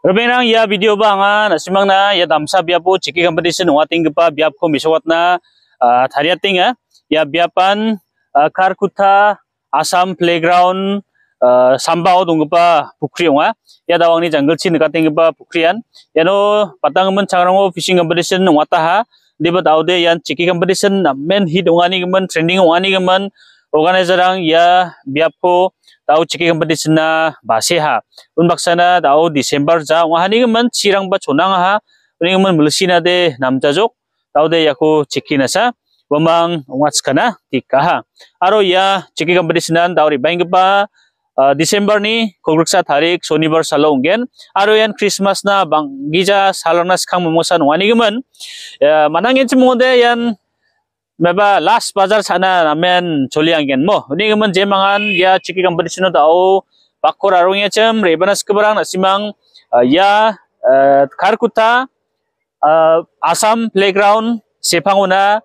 Rabi nang ya video bang ah. na simang na ya damsa biapu chiki competition nuwa ting pa biap ko misawat na ah, tharia ting ah. ya biapan kar kutha asam playground samba o dung pa bukri nga ya dawang ni jungle chin ka ting pa bukrian ya no patang man changrang o fishing competition nuwa ta ha dibat aude yan chiki competition na men hit nga ni man trending nga ni man organizer-rang ia ya biapo tau chiki gampati sina baseha unbaksana tau december ja wahani gman chirang ba chonang ha uni gman mulsina de namta jok tahu de yaku chiki nasa wamang ongatskana tika ha aro ya chiki gampati tahu di ri bangpa December ni kongruksa tarik sonibar salo ungen aro yang christmas na bang giza salonas kang ni wani mana ya, manang yan chimonde yang meba last bazar sana amen Joli angin. mo ini gamon jemangan ya chiki competition da o pakor arungya chem rebanas kbarang simang uh, ya uh, kharkuta uh, asam playground sepanguna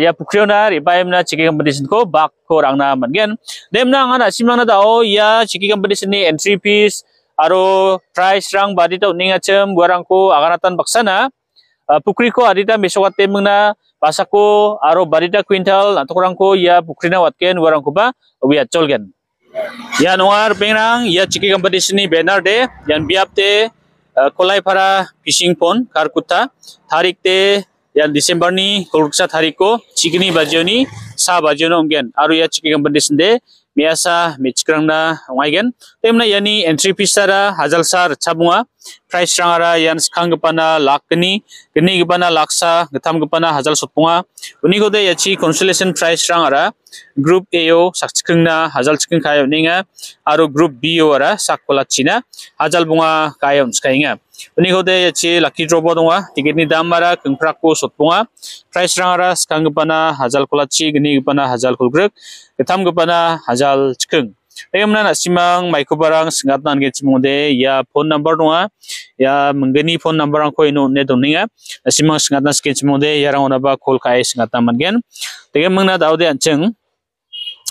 ya pukriona ribaimna chiki competition ko bakor angna mangen demna angana simang da o ya chiki competition ni entry fees aru price rang badita ninga chem warangko aganatan baksana pukriko ko adita mesogatte mengna pasako aro barita quintal atokorangko ya pukrina watken warangko ba wiya cholgen ya noar pengrang ya chiki competition ni banner de yan biapte eh, kolai phara fishing pond karkuta tarik te ya december ni kolksa tarik ko chikini bajoni sa bajono ongen aro ya chiki competition de miasa michkrangna ongaigen temna yani entry fees ara hazal sar chabunga प्राइस्रांगारा यान स्खांगपना लाकनी गनीगपना लाक्सा गथामगपना हजाल सतपुंगा उनिगोदे याची कंसोलेशन प्राइस्रांगारा ग्रुप ए ओ साखचिखंगना हजाल चिखं खायोनिंगा आरो ग्रुप बी ओ आरा साखलाचिना हजाल बुंगा कायोन स्खायिंगा उनिगोदे याची लकी ड्रॉ दाम बारा दामारा कंप्राको सतपुंगा प्राइस्रांगारा स्खांगपना हजार कोलाची गनीगपना हजाल कुलग्रक गथामगपना हजार चिखं Ayam nana simang micro barang singkat nang kita semua deh. Ya phone number nua, ha. ya menggini phone number angko ino ne tu nih ha. ya. Simang singkat nang kita semua deh. Yarang orang apa call kai singkat nang mungkin. Tapi mungkin nana tahu deh anjing.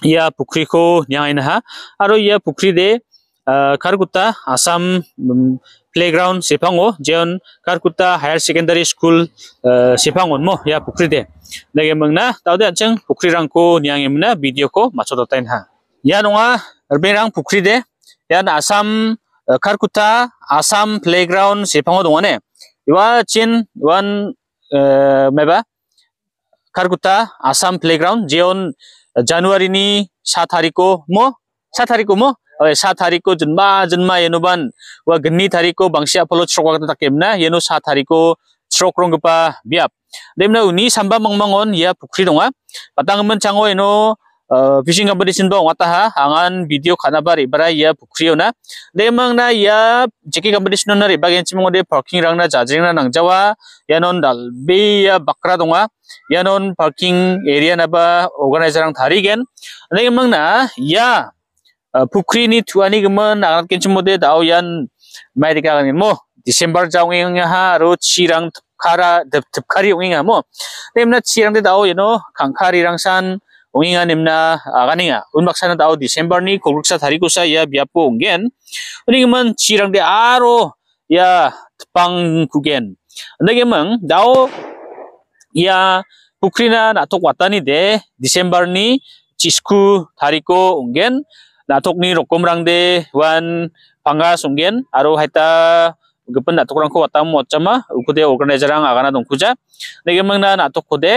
Ya bukri ko nyai nha. Ha. Aro ya bukri deh. Eh, karukuta Assam mm, playground sepango. Oh. Jauh karukuta higher secondary school eh, sepango oh, mo. Ya bukri deh. Tapi mungkin nana tahu deh anjing. Bukri rangko nyai mana video ko macam tu tain nha. Yanua, Berang Pukride, Yan Assam, eh, Karkuta, Assam Playground, Sipangodone, Yua Chin, One eh, Meba, Karkuta, Assam Playground, Jeon, eh, January Ni, Satariko, Mo, Satariko, Mo, Satariko, Jinma, Jinma, Yenuban, Wagni Tariko, Bangsia Polo, Trokakemna, Yenu Satariko, Trokrongupa, Biap. Demna Uni, Samba Mongmongon, Ya Pukridonga, Patangman Chango, Yenu, uh, fishing competition dong wataha angan video kana bari bara ya bukrio na lemang na ya jeki competition na ri bagen chimong de parking rang na jajing na nangjawa yanon dal be ya bakra donga yanon parking area na ba organizer rang tharigen lemang na ya 북크리니 투아니 그만 나간 켄치모데 다오얀 마이리카 가는 뭐 디셈버 자웅잉 하로 치랑 카라 덥카리 용잉 하모 때문에 치랑데 다오 예노 강카리랑 산 Ongingan imna aganinga ah, unbaksana tau December ni kongruksa tarikusa ya biapu ongen. Ongingan cirang de aro ya tepang kugen. Ndage mang dao ya bukrina natok watani de December ni cisku tariko ongen. Natok ni rokomrang de wan pangas ongen aro haita gipin na tukrang ah, ko watam mo chama ukude organizer rang agana ah, dong khuja nege mangna na to eh, khode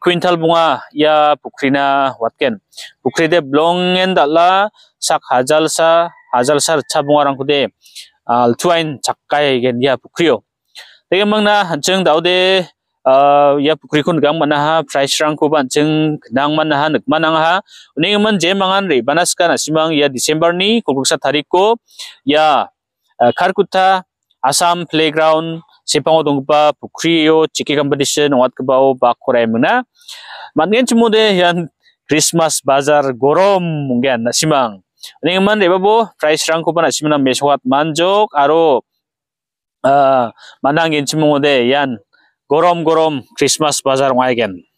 quintal bunga ya pukhrina watken pukhri de blong en dala sak hajal sa hajal sar cha bunga rang khude al ah, twain chakkai gen ya pukhrio nege mangna hanchang daude eh, ya pukhri kun gam mana ha price rang ko ban ching nang mana ha nik manang ha nege man je mangan re banaskana simang ya december ni kubuksa tarikh ko ya eh, kharkutha Asam Playground sepango dongpa pukriyo chiki competition wat kebau bakorai muna. Mungkin cuma deh yang Christmas bazar gorom mungkin nasimang. Ini man deh bobo price rangku pun nasimang mesuat manjok aro. Uh, ah, mana angin cuma deh yang gorom gorom Christmas bazar mungkin.